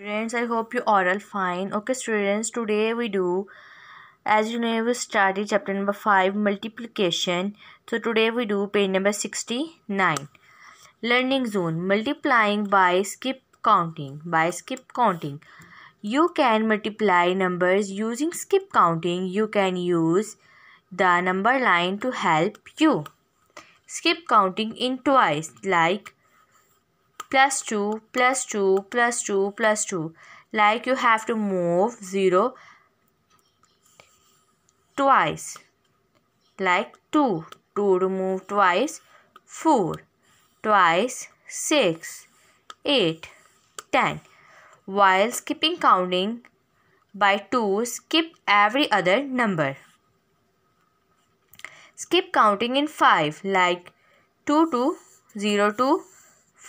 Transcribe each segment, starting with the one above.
students i hope you are all fine okay students today we do as you know we started chapter number 5 multiplication so today we do page number 69 learning zone multiplying by skip counting by skip counting you can multiply numbers using skip counting you can use the number line to help you skip counting in twice like plus 2 plus 2 plus 2 plus 2 like you have to move 0 twice like 2 2 to move twice 4 twice 6 8 10 while skipping counting by 2 skip every other number skip counting in 5 like 2 to 0 to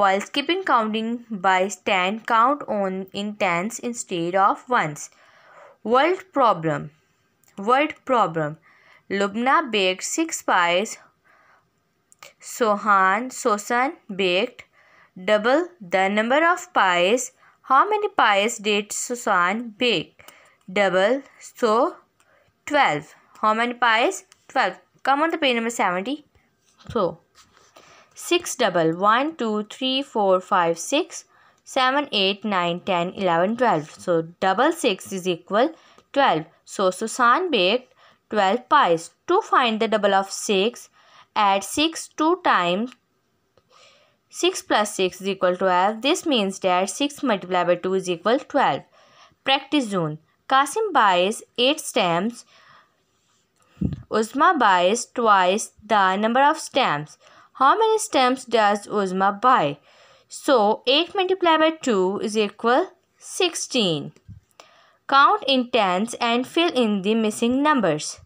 While skipping counting by ten, count on in tens instead of ones. World problem. World problem. Lubna baked six pies. Sohan, Sosan baked double the number of pies. How many pies did Sosan bake? Double, so 12. How many pies? 12. Come on the page number 70. So. 6 double 1 2 3 4 5 6 7 8 9 10 11 12 so double 6 is equal 12 so Susan baked 12 pies to find the double of 6 add 6 2 times 6 plus 6 is equal to 12 this means that 6 multiplied by 2 is equal 12 practice zone Kasim buys 8 stamps Uzma buys twice the number of stamps how many stamps does Ozma buy? So 8 multiplied by 2 is equal 16. Count in tens and fill in the missing numbers.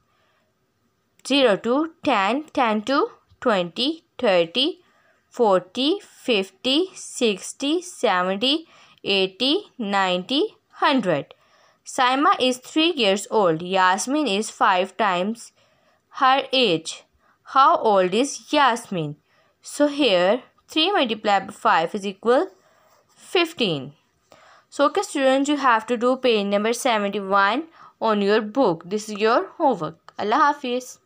0 to 10, 10 to 20, 30, 40, 50, 60, 70, 80, 90, 100. Saima is 3 years old. Yasmin is 5 times her age. How old is Yasmin? So here 3 multiplied by 5 is equal 15. So okay students you have to do page number 71 on your book. This is your homework. Allah Hafiz.